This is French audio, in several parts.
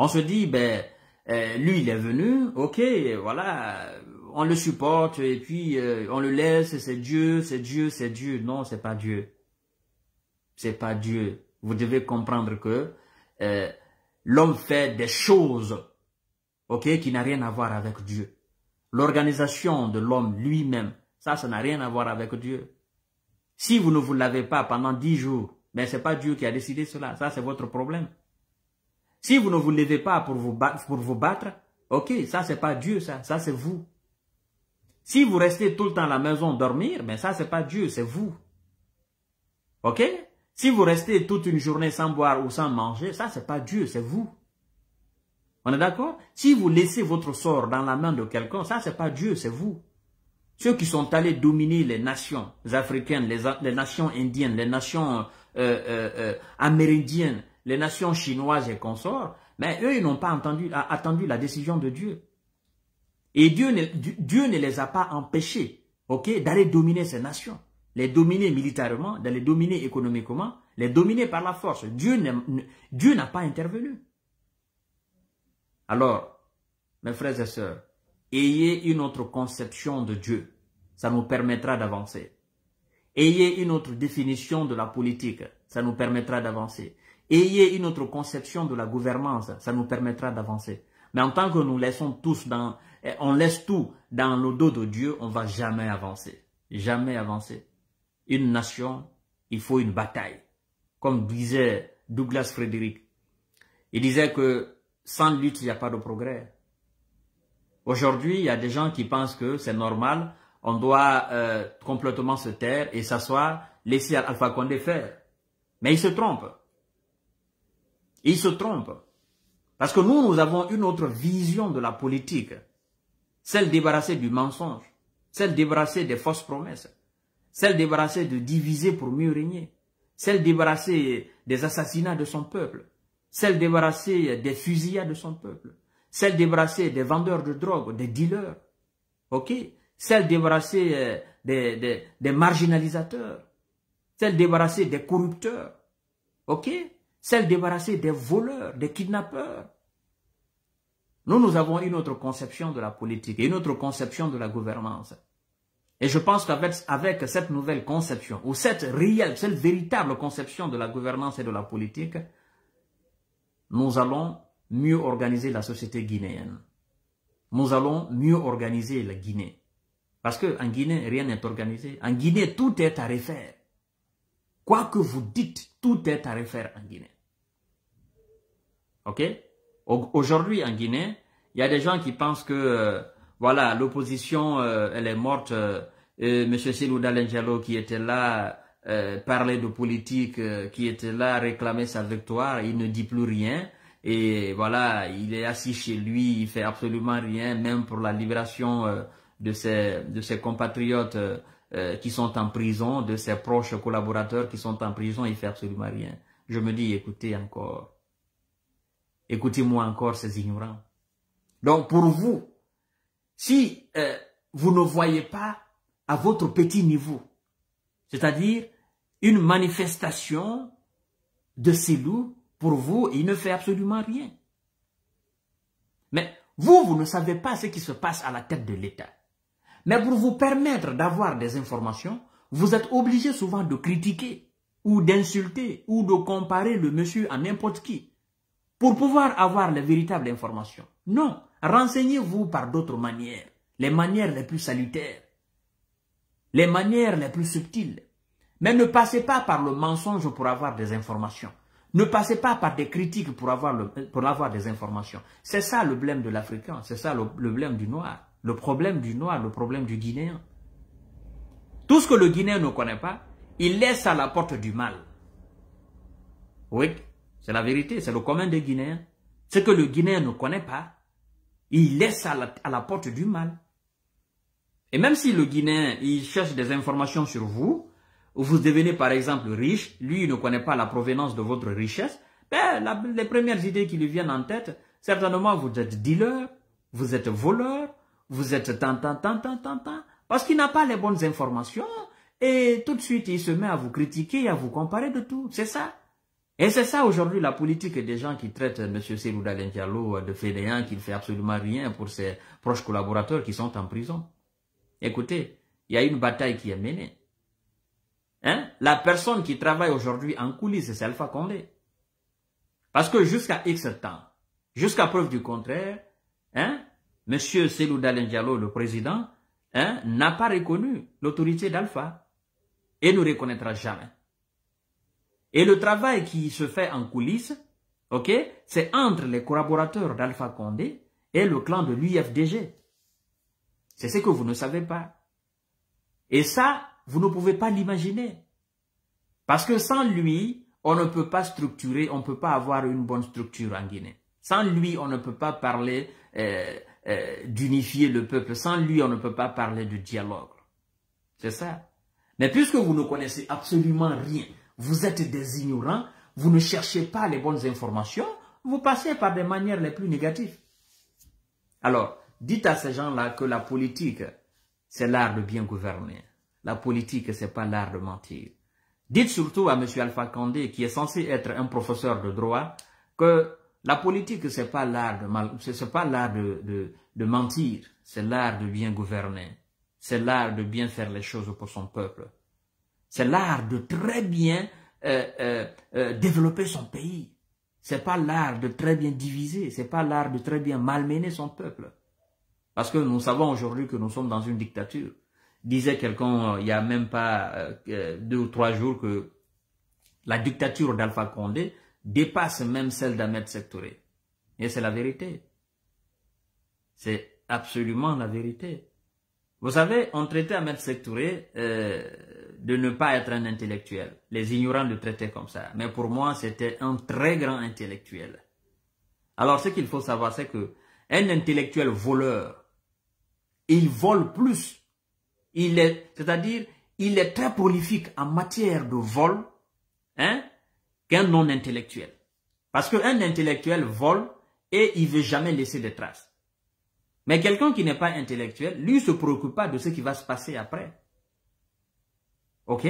On se dit, ben, euh, lui, il est venu, ok, voilà, on le supporte et puis euh, on le laisse, c'est Dieu, c'est Dieu, c'est Dieu. Non, c'est pas Dieu. C'est pas Dieu. Vous devez comprendre que euh, l'homme fait des choses, ok, qui n'a rien à voir avec Dieu. L'organisation de l'homme lui-même, ça, ça n'a rien à voir avec Dieu. Si vous ne vous lavez pas pendant dix jours, mais ben, c'est pas Dieu qui a décidé cela. Ça, c'est votre problème. Si vous ne vous levez pas pour vous battre, pour vous battre ok, ça c'est pas Dieu, ça, ça c'est vous. Si vous restez tout le temps à la maison dormir, mais ben, ça c'est pas Dieu, c'est vous. Ok Si vous restez toute une journée sans boire ou sans manger, ça c'est pas Dieu, c'est vous. On est d'accord Si vous laissez votre sort dans la main de quelqu'un, ça c'est pas Dieu, c'est vous. Ceux qui sont allés dominer les nations africaines, les, nations indiennes, les nations euh, euh, euh, amérindiennes, les nations chinoises et consorts, mais eux, ils n'ont pas attendu la décision de Dieu. Et Dieu ne, Dieu ne les a pas empêchés ok, d'aller dominer ces nations, les dominer militairement, de les dominer économiquement, les dominer par la force. Dieu n'a pas intervenu. Alors, mes frères et sœurs, ayez une autre conception de Dieu. Ça nous permettra d'avancer. Ayez une autre définition de la politique. Ça nous permettra d'avancer ayez une autre conception de la gouvernance, ça nous permettra d'avancer. Mais en tant que nous laissons tous dans, eh, on laisse tout dans le dos de Dieu, on va jamais avancer. Jamais avancer. Une nation, il faut une bataille. Comme disait Douglas Frédéric, il disait que sans lutte, il n'y a pas de progrès. Aujourd'hui, il y a des gens qui pensent que c'est normal, on doit euh, complètement se taire et s'asseoir, laisser Alpha Condé faire. Mais ils se trompent. Il se trompe, Parce que nous, nous avons une autre vision de la politique. Celle débarrassée du mensonge. Celle débarrassée des fausses promesses. Celle débarrassée de diviser pour mieux régner. Celle débarrassée des assassinats de son peuple. Celle débarrassée des fusillades de son peuple. Celle débarrassée des vendeurs de drogue, des dealers. OK Celle débarrassée euh, des, des, des marginalisateurs. Celle débarrassée des corrupteurs. OK celle débarrassée des voleurs, des kidnappeurs. Nous, nous avons une autre conception de la politique et une autre conception de la gouvernance. Et je pense qu'avec cette nouvelle conception, ou cette réelle, cette véritable conception de la gouvernance et de la politique, nous allons mieux organiser la société guinéenne. Nous allons mieux organiser la Guinée. Parce qu'en Guinée, rien n'est organisé. En Guinée, tout est à refaire. Quoi que vous dites, tout est à refaire en Guinée. OK Aujourd'hui, en Guinée, il y a des gens qui pensent que, euh, voilà, l'opposition, euh, elle est morte. Euh, M. Silou Dalengelo, qui était là, parlait de politique, qui était là, réclamait sa victoire, il ne dit plus rien. Et voilà, il est assis chez lui, il fait absolument rien, même pour la libération de, ses, de ses compatriotes euh, qui sont en prison, de ses proches collaborateurs qui sont en prison, il fait absolument rien. Je me dis, écoutez encore. Écoutez-moi encore ces ignorants. Donc pour vous, si euh, vous ne voyez pas à votre petit niveau, c'est-à-dire une manifestation de ces loups, pour vous, il ne fait absolument rien. Mais vous, vous ne savez pas ce qui se passe à la tête de l'État. Mais pour vous permettre d'avoir des informations, vous êtes obligé souvent de critiquer ou d'insulter ou de comparer le monsieur à n'importe qui pour pouvoir avoir les véritables informations. Non, renseignez-vous par d'autres manières, les manières les plus salutaires, les manières les plus subtiles. Mais ne passez pas par le mensonge pour avoir des informations. Ne passez pas par des critiques pour avoir, pour avoir des informations. C'est ça le blême de l'Africain, c'est ça le, le blême du Noir le problème du Noir, le problème du Guinéen. Tout ce que le Guinéen ne connaît pas, il laisse à la porte du mal. Oui, c'est la vérité, c'est le commun des Guinéens. Ce que le Guinéen ne connaît pas, il laisse à la, porte du mal. Et même si le Guinéen, il cherche des informations sur vous, vous devenez par exemple riche, lui il ne connaît pas la provenance de votre richesse, ben, les premières idées qui lui viennent en tête, certainement vous êtes dealer, vous êtes voleur, vous êtes tant, tant, tant, tant, tant, tant, parce qu'il n'a pas les bonnes informations, et tout de suite, il se met à vous critiquer et à vous comparer de tout. C'est ça. Et c'est ça aujourd'hui la politique des gens qui traitent M. Selou Diallo de fédéant, qui ne fait absolument rien pour ses proches collaborateurs qui sont en prison. Écoutez, il y a une bataille qui est menée. Hein? La personne qui travaille aujourd'hui en coulisses, c'est Alpha Condé. Parce que jusqu'à X temps, jusqu'à preuve du contraire, hein? M. Selou Diallo, le président, hein, n'a pas reconnu l'autorité d'Alpha et ne reconnaîtra jamais. Et le travail qui se fait en coulisses, ok, c'est entre les collaborateurs d'Alpha Condé et le clan de l'UFDG. C'est ce que vous ne savez pas. Et ça, vous ne pouvez pas l'imaginer. Parce que sans lui, on ne peut pas structurer, on ne peut pas avoir une bonne structure en Guinée. Sans lui, on ne peut pas parler euh, euh, d'unifier le peuple. Sans lui, on ne peut pas parler de dialogue. C'est ça. Mais puisque vous ne connaissez absolument rien, vous êtes des ignorants, vous ne cherchez pas les bonnes informations, vous passez par des manières les plus négatives. Alors, dites à ces gens-là que la politique, c'est l'art de bien gouverner. La politique, c'est pas l'art de mentir. Dites surtout à M. Alpha Condé, qui est censé être un professeur de droit, que la politique, ce n'est pas l'art de, de, mentir, c'est l'art de bien gouverner, c'est l'art de bien faire les choses pour son peuple, c'est l'art de très bien euh, euh, euh, développer son pays, c'est pas l'art de très bien diviser, c'est pas l'art de très bien malmener son peuple. Parce que nous savons aujourd'hui que nous sommes dans une dictature. Disait quelqu'un il n'y a même pas deux ou trois jours que la dictature d'Alpha Condé, dépasse même celle d'Ahmed Sectoré. Et c'est la vérité. C'est absolument la vérité. Vous savez, on traitait Ahmed Sectoré euh, de ne pas être un intellectuel. Les ignorants le traitaient comme ça. Mais pour moi, c'était un très grand intellectuel. Alors, ce qu'il faut savoir, c'est que un intellectuel voleur, il vole plus. Il est, c'est-à-dire, il est très prolifique en matière de vol qu'un non-intellectuel. Parce qu'un intellectuel vole et il ne veut jamais laisser de traces. Mais quelqu'un qui n'est pas intellectuel, lui, ne se préoccupe pas de ce qui va se passer après. OK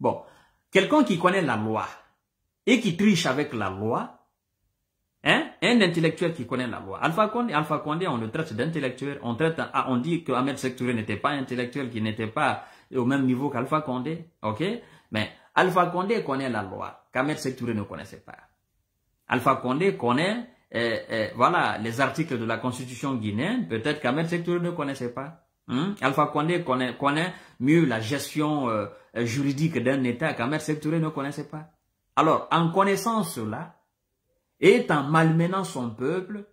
Bon, quelqu'un qui connaît la loi et qui triche avec la loi, hein? un intellectuel qui connaît la loi. Alpha Condé, Alpha Condé on le traite d'intellectuel, on, ah, on dit que Ahmed Sektouré n'était pas intellectuel, qu'il n'était pas au même niveau qu'Alpha Condé. OK Mais Alpha Condé connaît la loi, Kamer Sektouré ne connaissait pas. Alpha Condé connaît euh, euh, voilà, les articles de la constitution guinéenne, peut-être Kamer Sektouré ne connaissait pas. Hein? Alpha Condé connaît, connaît, mieux la gestion euh, juridique d'un État qu'Amer Sektouré ne connaissait pas. Alors, en connaissant cela, et en malmenant son peuple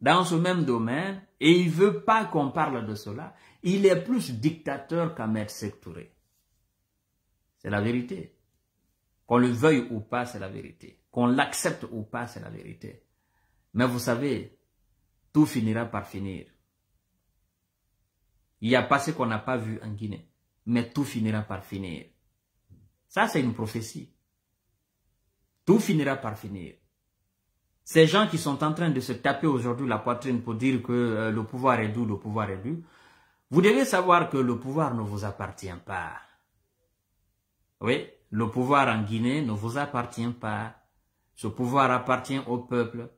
dans ce même domaine, et il veut pas qu'on parle de cela, il est plus dictateur qu'Amer Sektouré. C'est la vérité. Qu'on le veuille ou pas, c'est la vérité. Qu'on l'accepte ou pas, c'est la vérité. Mais vous savez, tout finira par finir. Il n'y a pas ce qu'on n'a pas vu en Guinée, mais tout finira par finir. Ça, c'est une prophétie. Tout finira par finir. Ces gens qui sont en train de se taper aujourd'hui la poitrine pour dire que euh, le pouvoir est doux, le pouvoir est doux, vous devez savoir que le pouvoir ne vous appartient pas. Oui, le pouvoir en Guinée ne vous appartient pas. Ce pouvoir appartient au peuple.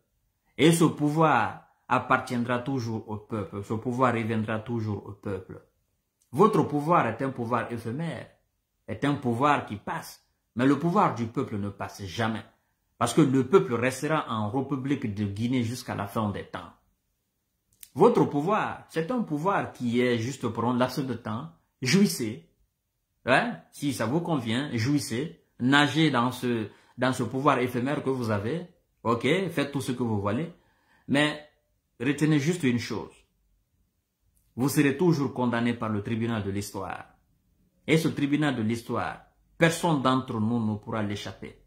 Et ce pouvoir appartiendra toujours au peuple. Ce pouvoir reviendra toujours au peuple. Votre pouvoir est un pouvoir éphémère, est un pouvoir qui passe. Mais le pouvoir du peuple ne passe jamais. Parce que le peuple restera en République de Guinée jusqu'à la fin des temps. Votre pouvoir, c'est un pouvoir qui est juste pour un laps de temps. Jouissez, si ça vous convient, jouissez, nagez dans ce, dans ce pouvoir éphémère que vous avez. Ok, faites tout ce que vous voulez. Mais retenez juste une chose. Vous serez toujours condamné par le tribunal de l'histoire. Et ce tribunal de l'histoire, personne d'entre nous ne pourra l'échapper.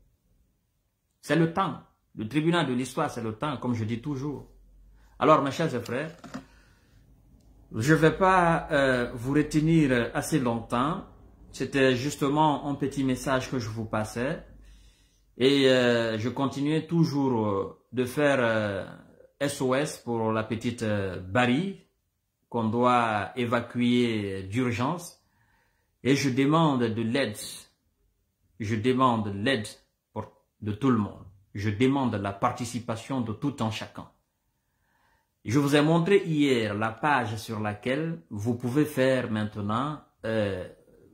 C'est le temps. Le tribunal de l'histoire, c'est le temps, comme je dis toujours. Alors, mes chers frères, je ne vais pas euh, vous retenir assez longtemps. C'était justement un petit message que je vous passais. Et euh, je continuais toujours euh, de faire SOS euh, pour la petite Barry qu'on doit évacuer d'urgence. Et je demande de l'aide. Je demande l'aide de tout le monde. Je demande la participation de tout un chacun. Je vous ai montré hier la page sur laquelle vous pouvez faire maintenant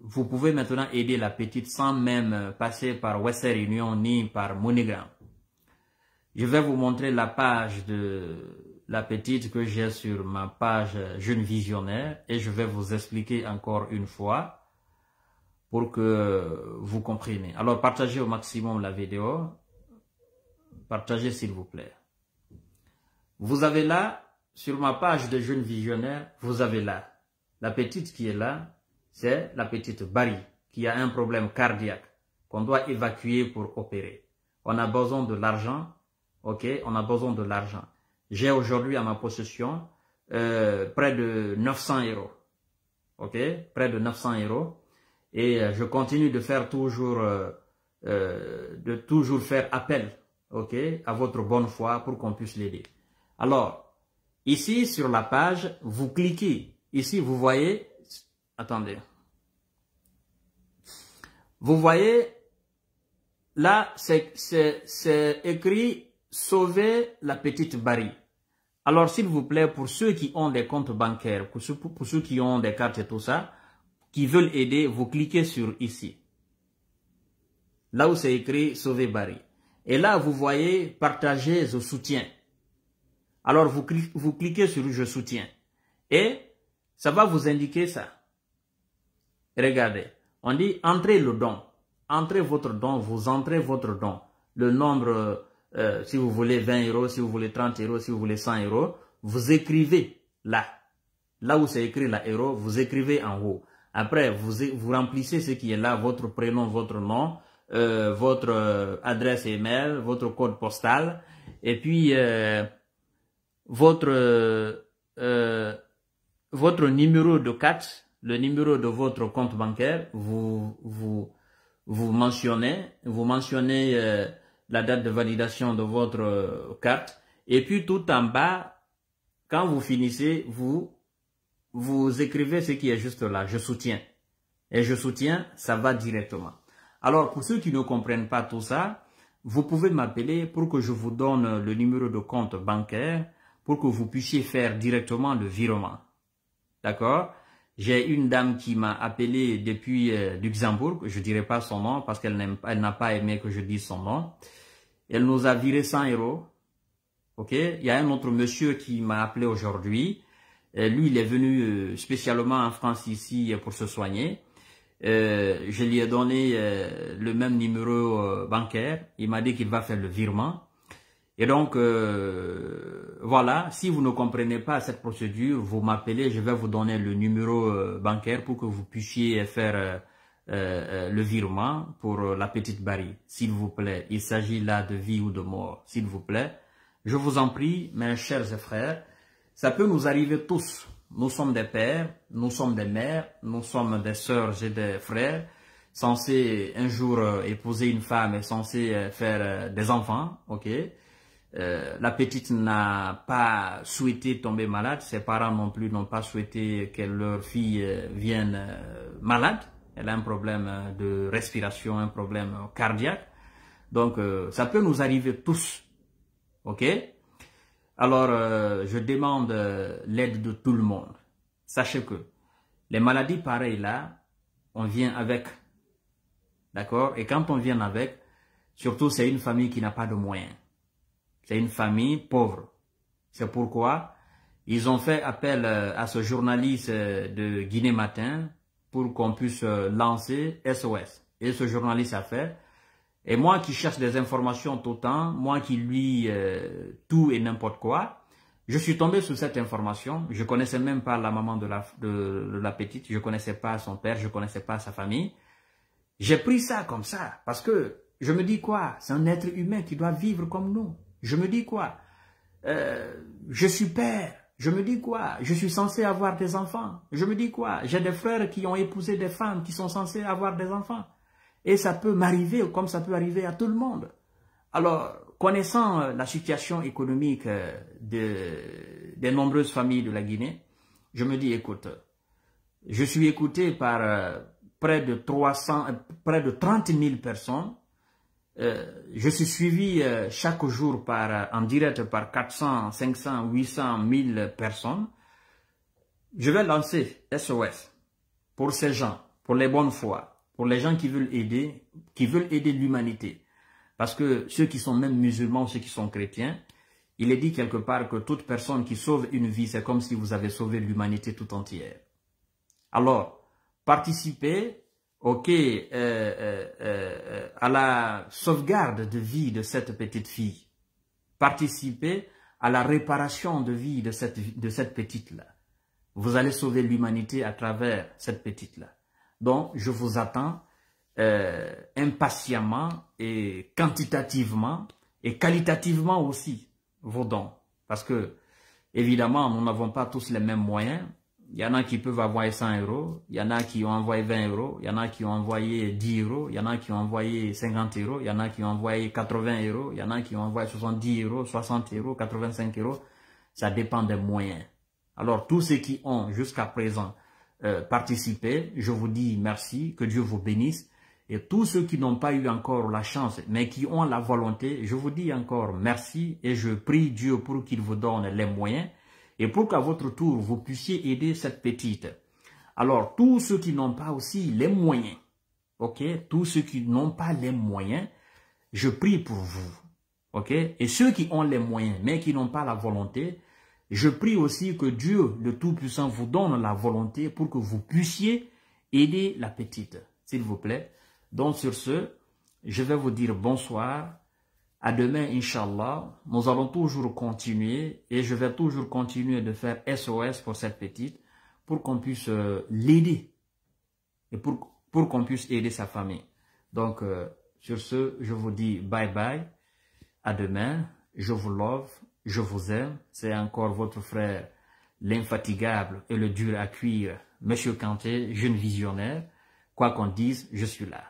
vous pouvez maintenant aider la petite sans même euh, passer par Western Union ni par MoneyGram. Je vais vous montrer la page de la petite que j'ai sur ma page Jeune Visionnaire et je vais vous expliquer encore une fois pour que vous compreniez. Alors partagez au maximum la vidéo. Partagez s'il vous plaît. Vous avez là, sur ma page de Jeune Visionnaire, vous avez là, la petite qui est là, c'est la petite Barry qui a un problème cardiaque qu'on doit évacuer pour opérer. On a besoin de l'argent, ok On a besoin de l'argent. J'ai aujourd'hui à ma possession euh, près de 900 euros, ok Près de 900 euros. Et euh, je continue de faire toujours, euh, de toujours faire appel, ok, à votre bonne foi pour qu'on puisse l'aider. Alors, ici sur la page, vous cliquez. Ici, vous voyez Attendez. Vous voyez, là, c'est écrit « Sauver la petite Barry ». Alors, s'il vous plaît, pour ceux qui ont des comptes bancaires, pour ceux, pour ceux qui ont des cartes et tout ça, qui veulent aider, vous cliquez sur ici. Là où c'est écrit « Sauver Barry ». Et là, vous voyez « Partager, je soutien. Alors, vous, vous cliquez sur « Je soutiens ». Et ça va vous indiquer ça. Regardez, on dit entrez le don, entrez votre don, vous entrez votre don. Le nombre, euh, si vous voulez 20 euros, si vous voulez 30 euros, si vous voulez 100 euros, vous écrivez là. Là où c'est écrit la euro, vous écrivez en haut. Après, vous, vous remplissez ce qui est là, votre prénom, votre nom, euh, votre euh, adresse email, votre code postal, et puis votre, votre numéro de carte le numéro de votre compte bancaire, vous, vous, mentionnez, vous mentionnez euh, la date de validation de votre euh, carte. Et puis tout en bas, quand vous finissez, vous, vous écrivez ce qui est juste là, je soutiens. Et je soutiens, ça va directement. Alors pour ceux qui ne comprennent pas tout ça, vous pouvez m'appeler pour que je vous donne le numéro de compte bancaire pour que vous puissiez faire directement le virement. D'accord j'ai une dame qui m'a appelé depuis euh, Luxembourg, je dirai pas son nom parce qu'elle n'a pas aimé que je dise son nom. Elle nous a viré 100 euros. Ok, il y a un autre monsieur qui m'a appelé aujourd'hui. Euh, lui, il est venu euh, spécialement en France ici pour se soigner. je lui ai donné le même numéro bancaire. Il m'a dit qu'il va faire le virement. Et donc, euh, voilà, si vous ne comprenez pas cette procédure, vous m'appelez, je vais vous donner le numéro euh, bancaire pour que vous puissiez faire euh, le virement pour la petite Barry, s'il vous plaît. Il s'agit là de vie ou de mort, s'il vous plaît. Je vous en prie, mes chers frères, ça peut nous arriver tous. Nous sommes des pères, nous sommes des mères, nous sommes des sœurs et des frères censés un jour épouser une femme et censés faire des enfants, ok euh, la petite n'a pas souhaité tomber malade, ses parents non plus n'ont pas souhaité que leur fille euh, vienne euh, malade. Elle a un problème de respiration, un problème cardiaque. Donc, ça peut nous arriver tous. OK Alors, je demande l'aide de tout le monde. Sachez que les maladies pareilles là, on vient avec. D'accord Et quand on vient avec, surtout c'est une famille qui n'a pas de moyens. C'est une famille pauvre. C'est pourquoi ils ont fait appel euh, à ce journaliste euh, de Guinée Matin pour qu'on puisse euh, lancer SOS. Et ce journaliste a fait. Et moi qui cherche des informations tout le temps, moi qui lis tout et n'importe quoi, je suis tombé sur cette information. Je connaissais même pas la maman de la, de la petite, je ne connaissais pas son père, je ne connaissais pas sa famille. J'ai pris ça comme ça parce que je me dis quoi C'est un être humain qui doit vivre comme nous. Je me dis quoi euh, Je suis père. Je me dis quoi Je suis censé avoir des enfants. Je me dis quoi J'ai des frères qui ont épousé des femmes qui sont censées avoir des enfants. Et ça peut m'arriver comme ça peut arriver à tout le monde. Alors, connaissant euh, la situation économique euh, de, des nombreuses familles de la Guinée, je me dis, écoute, je suis écouté par près de 300, près de 30 000 personnes euh, je suis suivi euh, chaque jour par, euh, en direct par 400, 500, 800, 1000 personnes. Je vais lancer SOS pour ces gens, pour les bonnes fois, pour les gens qui veulent aider, qui veulent aider l'humanité. Parce que ceux qui sont même musulmans, ceux qui sont chrétiens, il est dit quelque part que toute personne qui sauve une vie, c'est comme si vous avez sauvé l'humanité tout entière. Alors, participez ok, euh, euh, euh, à la sauvegarde de vie de cette petite fille, participer à la réparation de vie de cette, petite-là. Vous allez sauver l'humanité à travers cette petite-là. Donc, je vous attends impatiemment et quantitativement et qualitativement aussi vos dons. Parce que, évidemment, nous n'avons pas tous les mêmes moyens, il y en a qui peuvent avoir 100 euros, il y en a qui ont envoyé 20 euros, il y en a qui ont envoyé 10 euros, il y en a qui ont envoyé 50 euros, il y en a qui ont envoyé 80 euros, il y en a qui ont envoyé 70 euros, 60 euros, 85 euros. Ça dépend des moyens. Alors, tous ceux qui ont jusqu'à présent euh, participé, je vous dis merci, que Dieu vous bénisse. Et tous ceux qui n'ont pas eu encore la chance, mais qui ont la volonté, je vous dis encore merci et je prie Dieu pour qu'il vous donne les moyens et pour qu'à votre tour, vous puissiez aider cette petite. Alors, tous ceux qui n'ont pas aussi les moyens, ok, tous ceux qui n'ont pas les moyens, je prie pour vous, ok, et ceux qui ont les moyens, mais qui n'ont pas la volonté, je prie aussi que Dieu, le Tout-Puissant, vous donne la volonté pour que vous puissiez aider la petite, s'il vous plaît. Donc, sur ce, je vais vous dire bonsoir à demain, Inch'Allah, nous allons toujours continuer et je vais toujours continuer de faire SOS pour cette petite pour qu'on puisse euh, l'aider et pour, qu'on puisse aider sa famille. Donc, euh, sur ce, je vous dis bye bye. À demain. Je vous love. Je vous aime. C'est encore votre frère, l'infatigable et le dur à cuire, Monsieur Kanté, jeune visionnaire. Quoi qu'on dise, je suis là.